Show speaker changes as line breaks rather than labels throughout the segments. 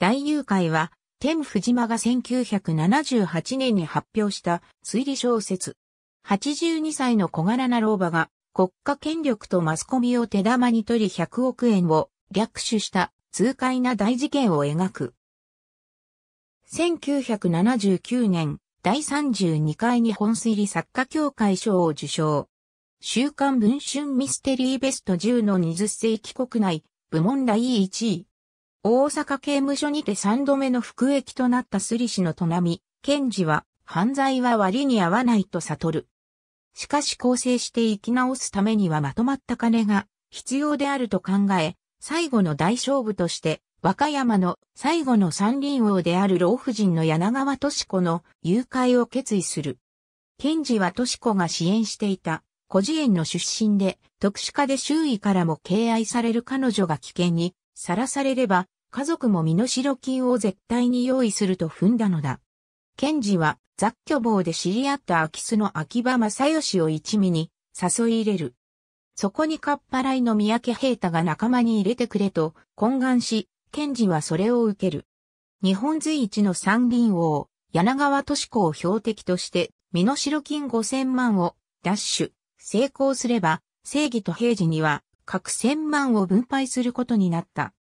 大誘拐は、天藤間が1978年に発表した推理小説。82歳の小柄な老婆が国家権力とマスコミを手玉に取り100億円を略取した痛快な大事件を描く。1979年、第32回日本推理作家協会賞を受賞。週刊文春ミステリーベスト10の20世紀国内部門第1位。大阪刑務所にて三度目の服役となったスリ氏の隣、波、検事は、犯罪は割に合わないと悟る。しかし構成して生き直すためにはまとまった金が必要であると考え、最後の大勝負として、和歌山の最後の三輪王である老婦人の柳川敏子の誘拐を決意する。賢治は敏子が支援していた、孤児園の出身で、特殊化で周囲からも敬愛される彼女が危険にさらされれば、家族も身代金を絶対に用意すると踏んだのだ。ケンジは雑居房で知り合った空き巣の秋葉正義を一味に誘い入れる。そこにかっぱらいの三宅平太が仲間に入れてくれと懇願し、ケンジはそれを受ける。日本随一の三輪王、柳川敏子を標的として、身代金五千万を、ダッシュ、成功すれば、正義と平時には、各千万を分配することになった。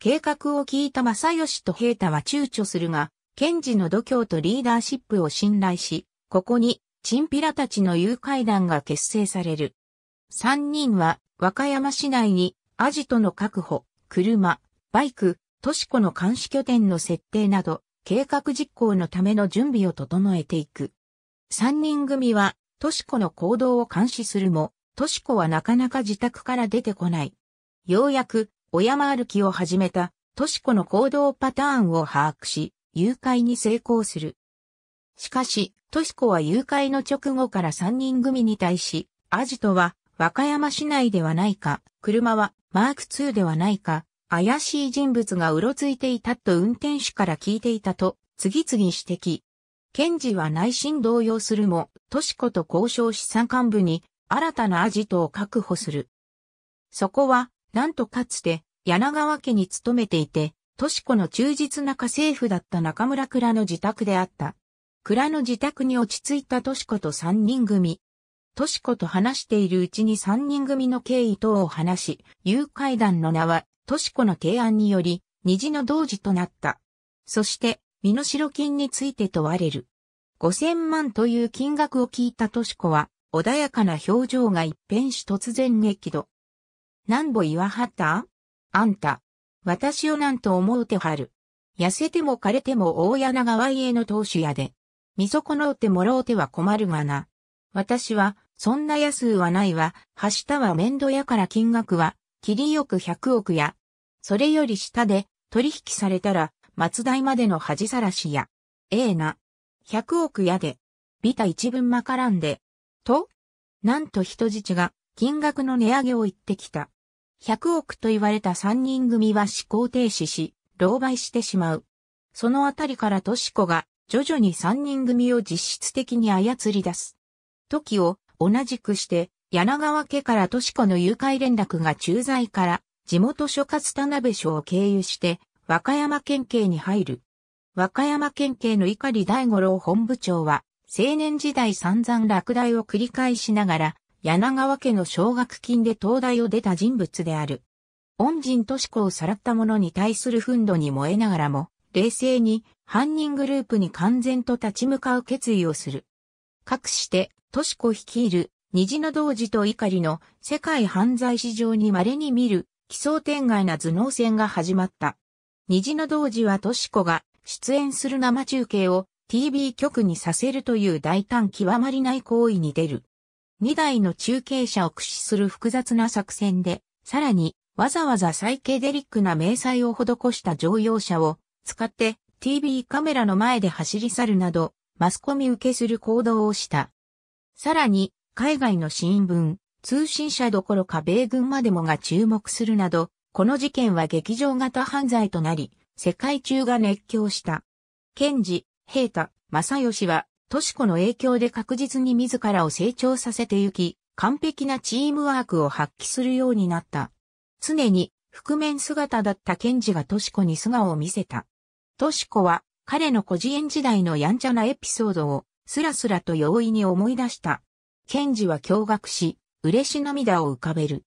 計画を聞いた正義と平太は躊躇するが、賢治の度胸とリーダーシップを信頼し、ここに、チンピラたちの誘拐団が結成される。三人は、和歌山市内に、アジトの確保、車、バイク、トシ子の監視拠点の設定など、計画実行のための準備を整えていく。三人組は、トシ子の行動を監視するも、としこはなかなか自宅から出てこない。ようやく、お山歩きを始めた、としこの行動パターンを把握し、誘拐に成功する。しかし、としこは誘拐の直後から3人組に対し、アジトは、和歌山市内ではないか、車は、マーク2ではないか、怪しい人物がうろついていたと運転手から聞いていたと、次々指摘。検事は内心動揺するも、トシコと交渉資産幹部に新たなアジトを確保する。そこは、なんとかつて、柳川家に勤めていて、とし子の忠実な家政婦だった中村倉の自宅であった。倉の自宅に落ち着いたとし子と三人組。とし子と話しているうちに三人組の経緯等を話し、誘拐団の名は、とし子の提案により、虹の同時となった。そして、身代金について問われる。五千万という金額を聞いたとし子は、穏やかな表情が一変し突然激怒。何ぼ言わはったあんた。私をなんと思うてはる。痩せても枯れても大柳川家の当主やで。見損のうてもろうては困るがな。私は、そんな安うはないわ。はしたは面倒やから金額は、切りよく百億や。それより下で、取引されたら、松代までの恥さらしや。ええな。百億やで。ビタ一文まからんで。と、なんと人質が金額の値上げを言ってきた。100億と言われた3人組は思考停止し、狼狽してしまう。そのあたりからトシコが徐々に3人組を実質的に操り出す。時を同じくして柳川家からトシコの誘拐連絡が駐在から地元所轄田辺署を経由して和歌山県警に入る。和歌山県警の碇大五郎本部長は青年時代散々落第を繰り返しながら、柳川家の奨学金で東大を出た人物である。恩人市子をさらった者に対する憤怒に燃えながらも、冷静に犯人グループに完全と立ち向かう決意をする。かくして、都市子率いる、虹の童子と怒りの世界犯罪史上に稀に見る、奇想天外な頭脳戦が始まった。虹の童子は都市子が出演する生中継を TV 局にさせるという大胆極まりない行為に出る。2台の中継車を駆使する複雑な作戦で、さらに、わざわざサイケデリックな明細を施した乗用車を使って TV カメラの前で走り去るなど、マスコミ受けする行動をした。さらに、海外の新聞、通信社どころか米軍までもが注目するなど、この事件は劇場型犯罪となり、世界中が熱狂した。平太、正義は、とし子の影響で確実に自らを成長させてゆき、完璧なチームワークを発揮するようになった。常に、覆面姿だった賢治がとし子に素顔を見せた。とし子は、彼の孤児園時代のやんちゃなエピソードを、すらすらと容易に思い出した。賢治は驚愕し、嬉し涙を浮かべる。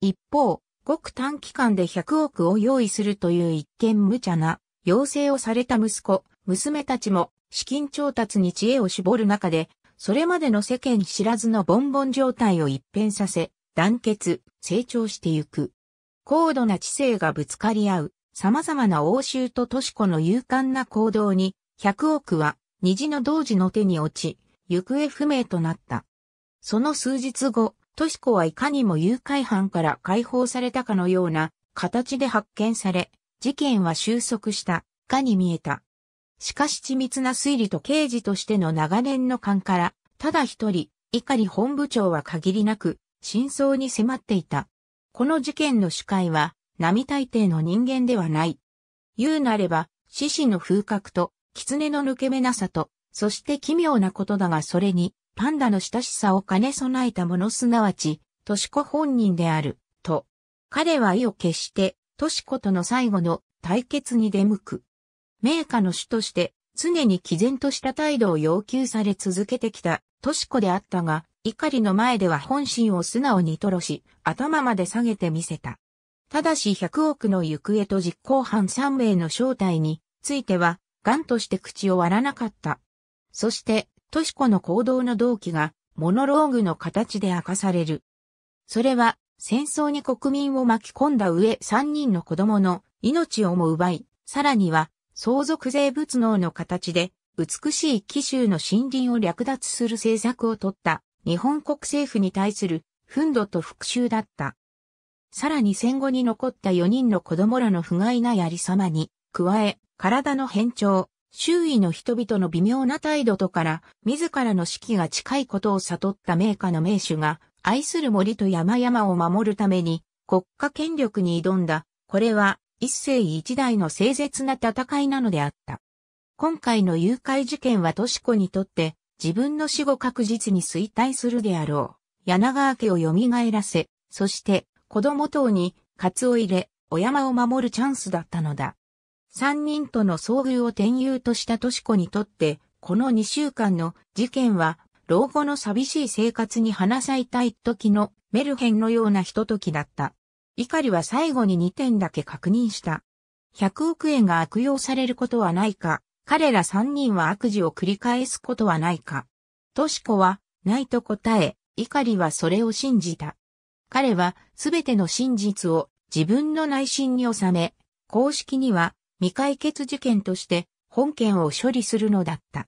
一方、ごく短期間で100億を用意するという一見無茶な、要請をされた息子、娘たちも資金調達に知恵を絞る中で、それまでの世間知らずのボンボン状態を一変させ、団結、成長してゆく。高度な知性がぶつかり合う、様々な欧州と都市子の勇敢な行動に、100億は虹の同時の手に落ち、行方不明となった。その数日後、トシコはいかにも誘拐犯から解放されたかのような形で発見され、事件は収束した、かに見えた。しかし緻密な推理と刑事としての長年の勘から、ただ一人、碇本部長は限りなく、真相に迫っていた。この事件の主会は、並大抵の人間ではない。言うなれば、獅子の風格と、狐の抜け目なさと、そして奇妙なことだがそれに、パンダの親しさを兼ね備えたものすなわち、とし子本人である、と。彼は意を決して、とし子との最後の対決に出向く。名家の主として常に毅然とした態度を要求され続けてきたトシコであったが、怒りの前では本心を素直に吐露し、頭まで下げてみせた。ただし100億の行方と実行犯3名の正体については、癌として口を割らなかった。そして、トシコの行動の動機が、モノローグの形で明かされる。それは、戦争に国民を巻き込んだ上3人の子供の命をも奪い、さらには相続税仏能の形で、美しい紀州の森林を略奪する政策を取った日本国政府に対する憤怒と復讐だった。さらに戦後に残った4人の子供らの不甲斐ないりさまに、加え、体の変調、周囲の人々の微妙な態度とから、自らの死期が近いことを悟った名家の名手が、愛する森と山々を守るために、国家権力に挑んだ。これは、一世一代の清絶な戦いなのであった。今回の誘拐事件はトシ子にとって自分の死後確実に衰退するであろう。柳川家を蘇らせ、そして子供等にカツを入れ、お山を守るチャンスだったのだ。三人との遭遇を転入としたトシ子にとって、この二週間の事件は老後の寂しい生活に花咲いたい時のメルヘンのようなひと時だった。怒りは最後に2点だけ確認した。100億円が悪用されることはないか、彼ら3人は悪事を繰り返すことはないか。としこは、ないと答え、怒りはそれを信じた。彼はすべての真実を自分の内心に収め、公式には未解決事件として本件を処理するのだった。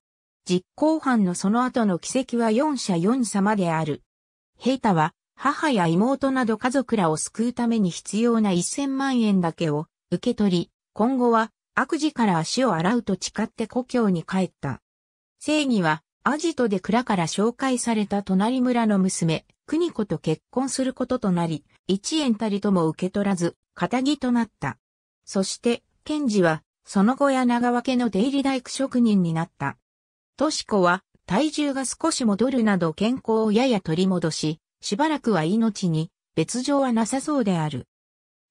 実行犯のその後の奇跡は4社4様である。平太は母や妹など家族らを救うために必要な1000万円だけを受け取り、今後は悪事から足を洗うと誓って故郷に帰った。正義は、アジトで蔵から紹介された隣村の娘、邦子と結婚することとなり、一円たりとも受け取らず、仇となった。そして、賢治は、その後や長分けの出入り大工職人になった。とし子は、体重が少し戻るなど健康をやや取り戻し、しばらくは命に別状はなさそうである。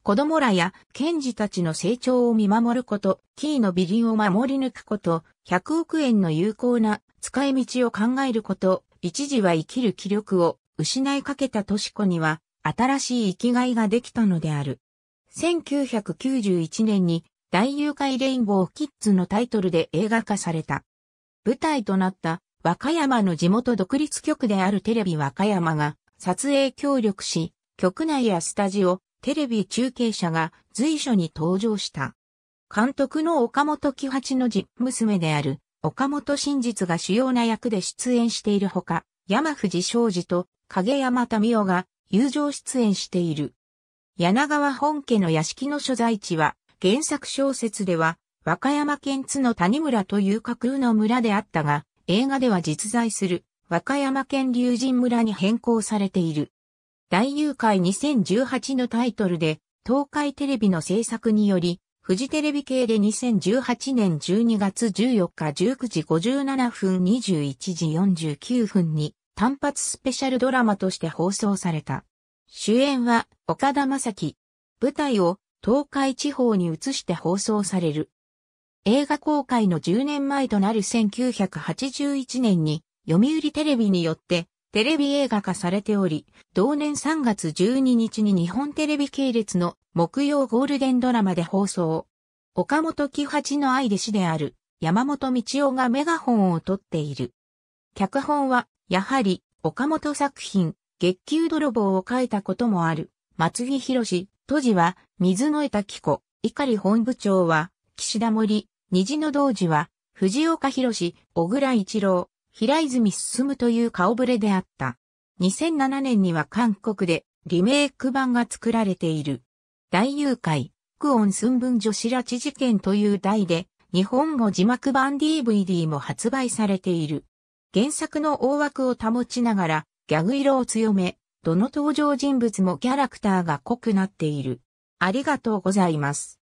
子供らや賢治たちの成長を見守ること、キーの美人を守り抜くこと、100億円の有効な使い道を考えること、一時は生きる気力を失いかけたとし子には、新しい生きがいができたのである。1991年に大誘拐レインボーキッズのタイトルで映画化された。舞台となった和歌山の地元独立局であるテレビ和歌山が撮影協力し、局内やスタジオ、テレビ中継者が随所に登場した。監督の岡本喜八の実娘である岡本真実が主要な役で出演しているほか、山藤昌司と影山民夫が友情出演している。柳川本家の屋敷の所在地は、原作小説では、和歌山県津の谷村という架空の村であったが、映画では実在する和歌山県龍神村に変更されている。大誘拐2018のタイトルで、東海テレビの制作により、富士テレビ系で2018年12月14日19時57分21時49分に単発スペシャルドラマとして放送された。主演は岡田正樹。舞台を東海地方に移して放送される。映画公開の10年前となる1981年に読売テレビによってテレビ映画化されており、同年3月12日に日本テレビ系列の木曜ゴールデンドラマで放送。岡本喜八の愛弟子である山本道夫がメガホンを取っている。脚本は、やはり岡本作品、月給泥棒を書いたこともある。松木博当時は水野枝貴子、碇本部長は岸田森、虹の道寺は藤岡博小倉一郎、平泉進という顔ぶれであった。2007年には韓国でリメイク版が作られている。大誘拐、クオン寸分女子拉致事件という題で、日本語字幕版 DVD も発売されている。原作の大枠を保ちながら、ギャグ色を強め、どの登場人物もキャラクターが濃くなっている。ありがとうございます。